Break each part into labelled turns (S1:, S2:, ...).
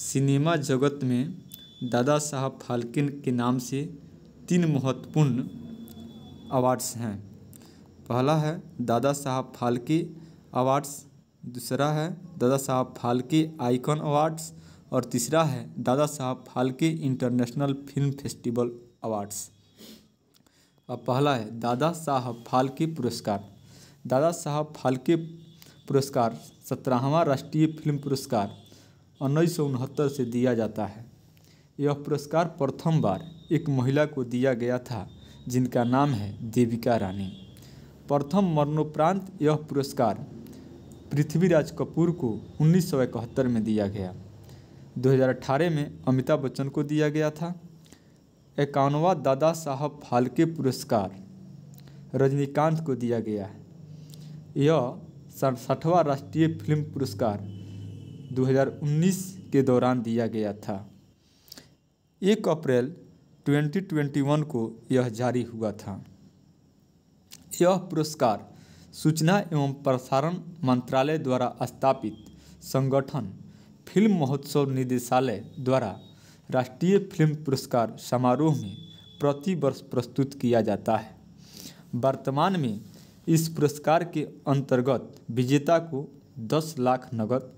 S1: cinema जगत में दादा साहब फाल्के के नाम से तीन महत्वपूर्ण अवार्ड्स हैं पहला है दादा साहब फाल्के अवार्ड्स दूसरा है दादा साहब फाल्के आइकॉन अवार्ड्स और तीसरा है Dada Saheb Phalke international film festival awards अब पहला है दादा साहब फाल्के पुरस्कार दादा साहब फाल्के पुरस्कार सत्रहवा राष्ट्रीय फिल्म पुरस्कार उन्नीस सौ उनहत्तर से दिया जाता है यह पुरस्कार प्रथम बार एक महिला को दिया गया था जिनका नाम है देविका रानी प्रथम मरणोपरांत यह पुरस्कार पृथ्वीराज कपूर को इकहत्तर में दिया गया 2018 में अमिताभ बच्चन को दिया गया था इक्यानवा दादा साहब फाल्के पुरस्कार रजनीकांत को दिया गया है यह साठवां राष्ट्रीय फिल्म पुरस्कार 2019 के दौरान दिया गया था एक अप्रैल 2021 को यह जारी हुआ था यह पुरस्कार सूचना एवं प्रसारण मंत्रालय द्वारा स्थापित संगठन फिल्म महोत्सव निदेशालय द्वारा राष्ट्रीय फिल्म पुरस्कार समारोह में प्रति वर्ष प्रस्तुत किया जाता है वर्तमान में इस पुरस्कार के अंतर्गत विजेता को 10 लाख नगद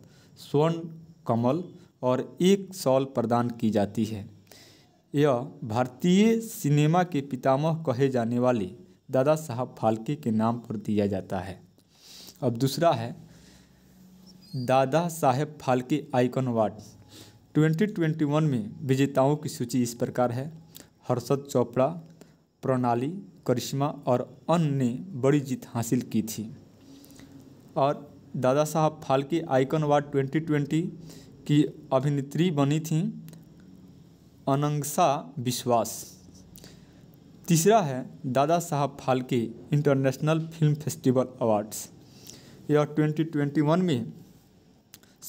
S1: स्वर्ण कमल और एक शॉल प्रदान की जाती है यह भारतीय सिनेमा के पितामह कहे जाने वाले दादा साहब फाल्के के नाम पर दिया जाता है अब दूसरा है दादा साहेब फाल्के आइकन अवार्ड 2021 में विजेताओं की सूची इस प्रकार है हर्षद चोपड़ा प्रणाली करिश्मा और अन्य ने बड़ी जीत हासिल की थी और दादा साहब फाल्के आइकन अवार्ड 2020 की अभिनेत्री बनी थी अनंगसा विश्वास तीसरा है Dada Saheb Phalke international film festival awards यह 2021 में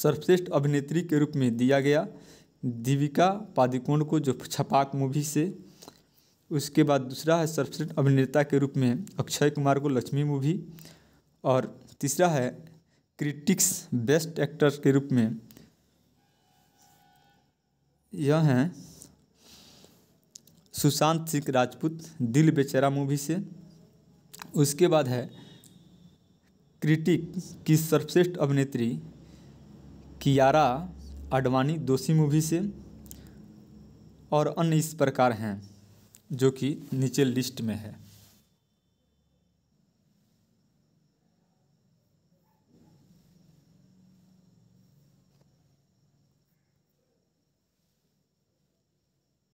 S1: सर्वश्रेष्ठ अभिनेत्री के रूप में दिया गया दीपिका पादुकोण को जो छपाक मूवी से उसके बाद दूसरा है सर्वश्रेष्ठ अभिनेता के रूप में अक्षय कुमार को लक्ष्मी मूवी और तीसरा है क्रिटिक्स बेस्ट एक्टर के रूप में यह हैं सुशांत सिंह राजपूत दिल बेचारा मूवी से उसके बाद है क्रिटिक की सर्वश्रेष्ठ अभिनेत्री कियारा आडवाणी दोषी मूवी से और अन्य इस प्रकार हैं जो कि नीचे लिस्ट में है